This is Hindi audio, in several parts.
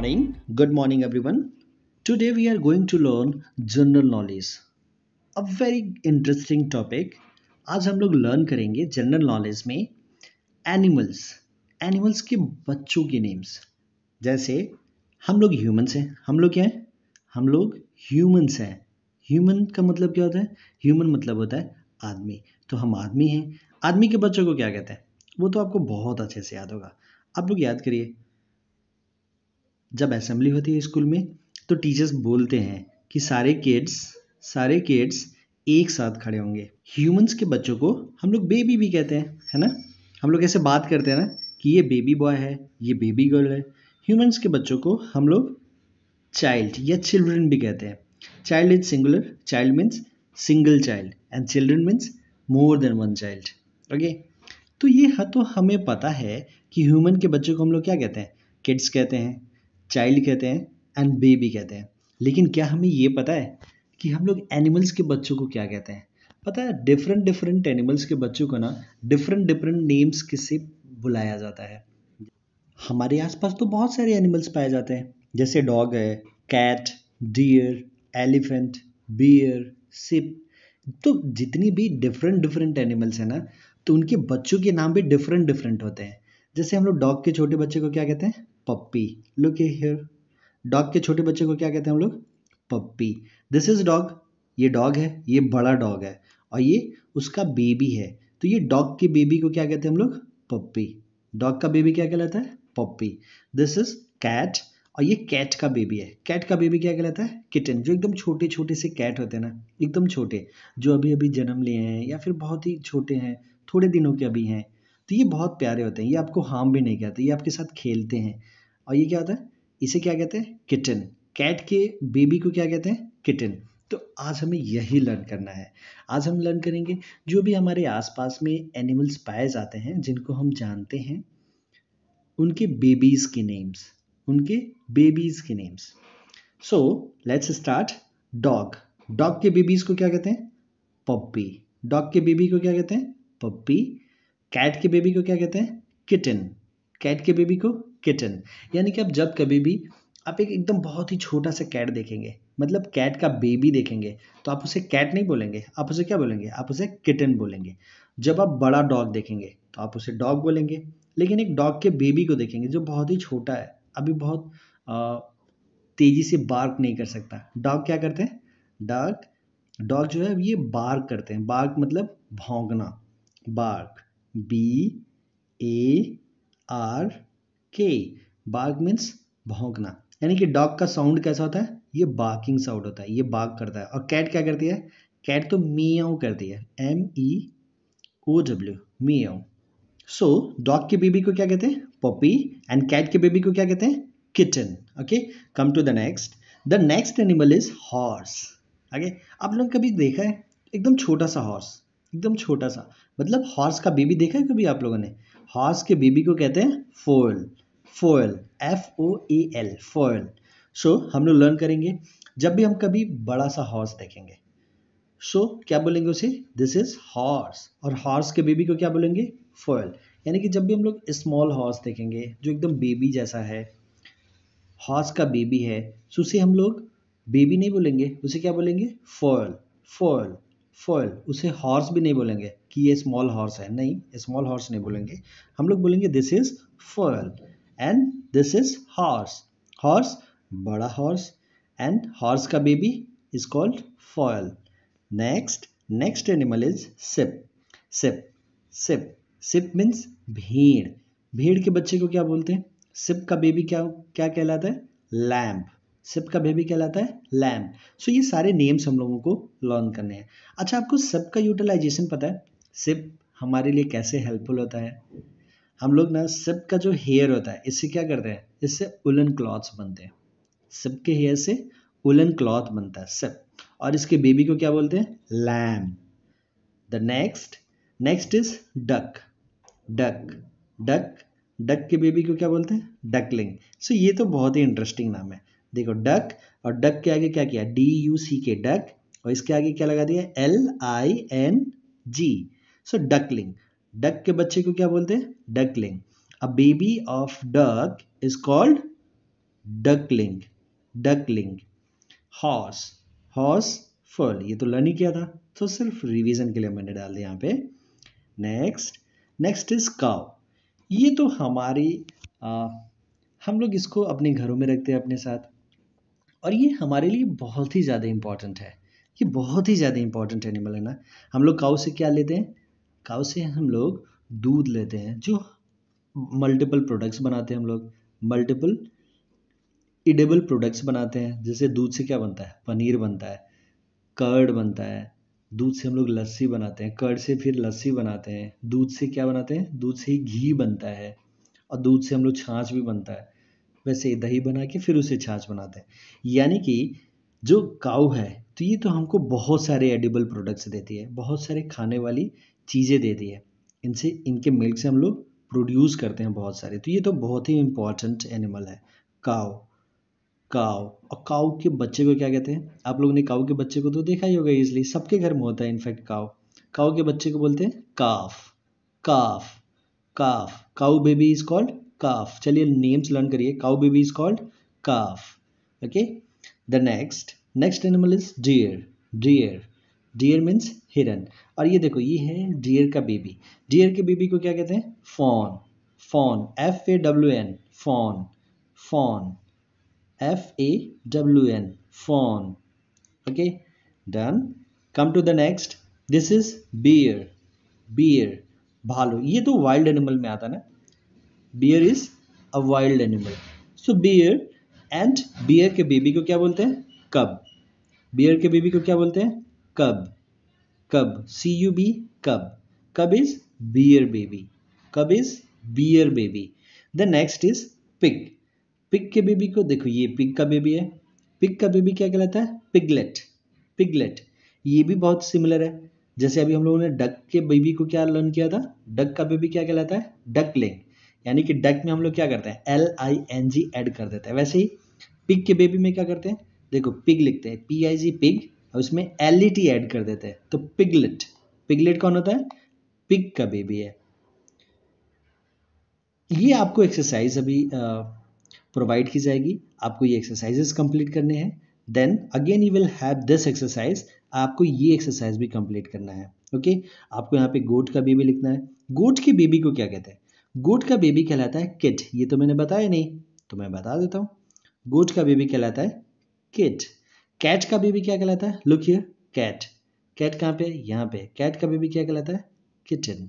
morning good morning everyone today we are going to learn general knowledge a very interesting topic आज हम लोग learn करेंगे general knowledge में animals animals के बच्चों के names जैसे हम लोग humans हैं हम लोग क्या हैं हम लोग humans हैं human का मतलब क्या होता है human मतलब होता है आदमी तो हम आदमी हैं आदमी के बच्चों को क्या कहते हैं वो तो आपको बहुत अच्छे से याद होगा आप लोग याद करिए जब असेंबली होती है स्कूल में तो टीचर्स बोलते हैं कि सारे किड्स सारे किड्स एक साथ खड़े होंगे ह्यूमंस के बच्चों को हम लोग बेबी भी कहते हैं है ना हम लोग ऐसे बात करते हैं ना कि ये बेबी बॉय है ये बेबी गर्ल है ह्यूमंस के बच्चों को हम लोग चाइल्ड या चिल्ड्रन भी कहते हैं child is singular child means single child and children means more than one child okay तो ये तो हमें पता है कि ह्यूमन के बच्चों को हम लोग क्या कहते हैं किड्स कहते हैं चाइल्ड कहते हैं एंड बेबी कहते हैं लेकिन क्या हमें ये पता है कि हम लोग एनिमल्स के बच्चों को क्या कहते हैं पता है डिफरेंट डिफरेंट एनिमल्स के बच्चों को ना डिफरेंट डिफरेंट नेम्स किससे बुलाया जाता है हमारे आसपास तो बहुत सारे एनिमल्स पाए जाते हैं जैसे डॉग है cat deer elephant bear sheep तो जितनी भी डिफरेंट डिफरेंट एनिमल्स हैं ना तो उनके बच्चों के नाम भी डिफरेंट डिफरेंट होते हैं जैसे हम लोग डॉग के छोटे बच्चे को क्या कहते हैं पप्पी लुक हियर डॉग के छोटे बच्चे को क्या कहते हैं हम लोग पप्पी दिस इज डॉग ये डॉग है ये बड़ा डॉग है और ये उसका बेबी है तो ये डॉग के बेबी को क्या कहते हैं हम लोग पप्पी डॉग का बेबी क्या कहलाता है पप्पी दिस इज कैट और ये कैट का बेबी है कैट का बेबी क्या कहलाता है किटन जो एकदम छोटे छोटे से कैट होते हैं ना एकदम छोटे जो अभी अभी जन्म लिए हैं या फिर बहुत ही छोटे हैं थोड़े दिनों के अभी हैं तो ये बहुत प्यारे होते हैं ये आपको हार्म भी नहीं करते ये आपके साथ खेलते हैं और ये क्या होता है इसे क्या कहते हैं किटन कैट के बेबी को क्या कहते हैं किटन तो आज हमें यही लर्न करना है आज हम लर्न करेंगे जो भी हमारे आसपास में एनिमल्स पाए जाते हैं जिनको हम जानते हैं उनके बेबीज़ के नेम्स उनके बेबीज़ के names so let's start dog dog के बेबीज़ को क्या कहते हैं पप्पी डॉग के बेबी को क्या कहते हैं पप्पी कैट के बेबी को क्या कहते हैं किटन कैट के बेबी को किटन यानी कि आप जब कभी भी आप एक एकदम बहुत ही छोटा सा कैट देखेंगे मतलब कैट का बेबी देखेंगे तो आप उसे कैट नहीं बोलेंगे आप उसे क्या बोलेंगे आप उसे किटन बोलेंगे जब आप बड़ा डॉग देखेंगे तो आप उसे डॉग बोलेंगे लेकिन एक डॉग के बेबी को देखेंगे जो बहुत ही छोटा है अभी बहुत आ, तेज़ी से बार्क नहीं कर सकता डॉग क्या करते हैं डॉग डॉग जो है ये बार्क करते हैं बार्क मतलब भोंगना bark B A R K bark means भोंकना यानी कि डॉग का साउंड कैसा होता है ये बाकिंग साउंड होता है ये बाग करता है और कैट क्या करती है कैट तो मियाओ करती है M E O W meow so dog के बेबी को क्या कहते हैं पॉपी एंड कैट के बेबी को क्या कहते हैं kitten okay come to the next the next animal is horse okay आप लोग कभी देखा है एकदम छोटा सा हॉर्स एकदम छोटा सा मतलब हॉर्स का बेबी देखा है कभी आप लोगों ने हॉर्स के बेबी को कहते हैं foal foal F O A L foal so हम लोग लर्न करेंगे जब भी हम कभी बड़ा सा हॉर्स देखेंगे सो so, क्या बोलेंगे उसे दिस इज हॉर्स और हॉर्स के बेबी को क्या बोलेंगे फोयल यानी कि जब भी हम लोग स्मॉल हॉर्स देखेंगे जो एकदम बेबी जैसा है हॉर्स का बेबी है सो तो उसे हम लोग बेबी नहीं बोलेंगे उसे क्या बोलेंगे फोयल फोयल फोयल उसे हॉर्स भी नहीं बोलेंगे कि ये स्मॉल हॉर्स है नहीं स्मॉल हॉर्स नहीं बोलेंगे हम लोग बोलेंगे this is foal and this is horse horse बड़ा हॉर्स एंड हॉर्स का baby is called foal next next animal is sheep sheep sheep sheep means भीड़ भीड़ के बच्चे को क्या बोलते हैं सिप का बेबी क्या क्या कहलाता है लैम्प सिप का बेबी कहलाता है लैम्प सो so, ये सारे नेम्स हम लोगों को लर्न करने हैं अच्छा आपको सिप का यूटिलाइजेशन पता है सिप हमारे लिए कैसे हेल्पफुल होता है हम लोग ना सिप का जो हेयर होता है इससे क्या करते हैं इससे उलन क्लॉथ्स बनते हैं सिप के हेयर से उलन क्लॉथ बनता है सिप और इसके बेबी को क्या बोलते हैं lamb the next next is duck duck duck duck के बेबी को क्या बोलते हैं डकलिंग सो ये तो बहुत ही इंटरेस्टिंग नाम है देखो डक और डक के आगे क्या किया D you see K duck और इसके आगे क्या लगा दिया L I N G so duckling duck के बच्चे को क्या बोलते हैं duckling a baby of duck is called duckling duckling horse horse फल ये तो लर्न ही किया था तो सिर्फ रिवीजन के लिए मैंने डाल दिया यहाँ पे नेक्स्ट नेक्स्ट इज काव ये तो हमारी आ, हम लोग इसको अपने घरों में रखते हैं अपने साथ और ये हमारे लिए बहुत ही ज़्यादा इम्पॉर्टेंट है ये बहुत ही ज़्यादा इम्पॉर्टेंट एनिमल है ना हम लोग काउ से क्या लेते हैं काव से हम लोग दूध लेते हैं जो मल्टीपल प्रोडक्ट्स बनाते हैं हम लोग मल्टीपल इडेबल प्रोडक्ट्स बनाते हैं जैसे दूध से क्या बनता है पनीर बनता है कर्ड बनता है दूध से हम लोग लस्सी बनाते हैं कर्ड से फिर लस्सी बनाते हैं दूध से क्या बनाते हैं दूध से ही घी बनता है और दूध से हम लोग छाछ भी बनता है वैसे दही बना के फिर उसे छाछ बनाते हैं यानी कि जो काऊ है तो ये तो हमको बहुत सारे एडिबल प्रोडक्ट्स देती है बहुत सारे खाने वाली चीज़ें दे दी है इनसे इनके मिल्क से हम लोग प्रोड्यूस करते हैं बहुत सारे तो ये तो बहुत ही इम्पॉर्टेंट एनिमल है काओ काओ और काओ के बच्चे को क्या कहते हैं आप लोगों ने काओ के बच्चे को तो देखा ही होगा इजली सबके घर में होता है इनफैक्ट काओ काओ के बच्चे को बोलते हैं calf calf calf cow baby is called calf चलिए नेम्स लर्न करिए cow baby is called calf okay the next next animal is deer deer deer means हिरन और ये देखो ये है डियर का बेबी डियर के बेबी को क्या कहते हैं fawn fawn F A W N fawn fawn F A W N fawn okay done come to the next this is bear bear भालू ये तो वाइल्ड एनिमल में आता ना bear is a wild animal so bear and bear के बेबी को क्या बोलते हैं कब बियर के बेबी को क्या बोलते हैं कब कब सी you B cub cub is bear baby cub is bear baby the next is pig pig के बेबी को देखो ये पिग का बेबी है पिग का बेबी क्या कहलाता है पिगलेट पिगलेट ये भी बहुत सिमिलर है जैसे अभी हम लोगों ने डक के बेबी को क्या लर्न किया था डक का बेबी क्या कहलाता है डकलिंग यानी कि डक में हम लोग क्या करते हैं L I N G add कर देते हैं वैसे ही पिग के बेबी में क्या करते हैं देखो पिग लिखते हैं पी आई जी पिग अब इसमें एल ई टी एड कर देते हैं तो पिगलेट पिगलेट कौन होता है पिग का बेबी है ये आपको एक्सरसाइज अभी प्रोवाइड की जाएगी आपको ये एक्सरसाइजेस कंप्लीट करने हैं then again you will have this exercise आपको ये एक्सरसाइज भी कंप्लीट करना है ओके okay? आपको यहाँ पे गोट का बेबी लिखना है गोट के बेबी को क्या कहते हैं गोट का बेबी कहलाता है किट ये तो मैंने बताया नहीं तो मैं बता देता हूँ गोट का बेबी कहलाता है किट कैट का बेबी क्या कहलाता है लुक हियर कैट कैट कहाँ पे यहां पे कैट का बेबी क्या कहलाता है किचन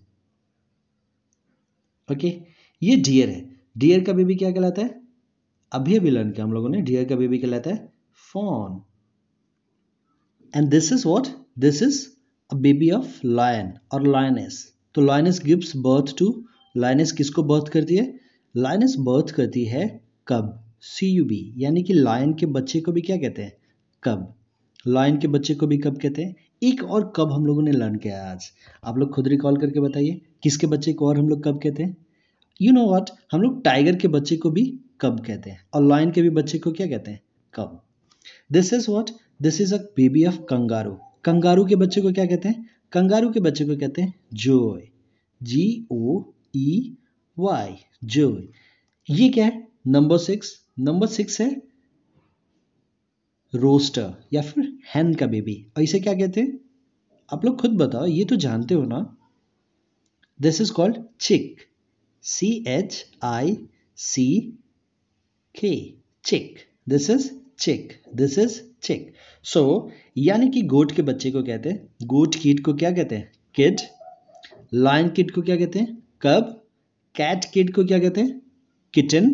ओके ये डियर है डियर का बेबी क्या कहलाता है अभी अभी लर्न किया हम लोगों ने डियर का बेबी कहलाता है fawn and this is what this is a baby of lion और लायनेस तो lioness gives birth to lioness किसको बर्थ करती है लायनेस बर्थ करती है कब सी यू बी यानी कि लायन के बच्चे को भी क्या कहते हैं कब लॉयन के बच्चे को भी कब कहते हैं एक और कब हम लोगों ने लर्न किया आज आप लोग खुद रिकॉल करके बताइए किसके बच्चे को और हम लोग कब कहते हैं यू नो वॉट हम लोग टाइगर के बच्चे को भी कब कहते हैं और लॉयन के भी बच्चे को क्या कहते हैं cub this is what this is a baby of kangaroo kangaroo के बच्चे को क्या कहते हैं कंगारू के बच्चे को कहते हैं जोय जी ओ ई वाई जोय ये क्या है नंबर सिक्स नंबर सिक्स है रोस्टर या फिर हैन का बेबी और इसे क्या कहते हैं आप लोग खुद बताओ ये तो जानते हो ना दिस इज कॉल्ड चिक C H I C K chick this is chick this is chick so यानी कि गोट के बच्चे को कहते हैं गोट कीट को क्या कहते हैं किड लाइन किड को क्या कहते हैं कब कैट किड को क्या कहते हैं किटन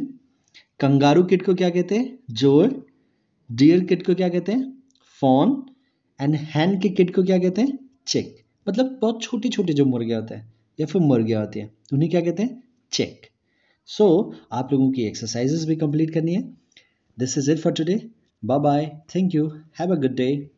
कंगारू किड को क्या कहते हैं जोड़ डियर किट को क्या कहते हैं फॉन एंड हैन के किट को क्या कहते हैं चेक मतलब बहुत छोटे छोटे जो मुर्गियाँ होते हैं या फिर मुर्गियाँ होती हैं उन्हें क्या कहते हैं चेक सो so, आप लोगों की एक्सरसाइजेस भी कंप्लीट करनी है this is it for today bye bye thank you have a good day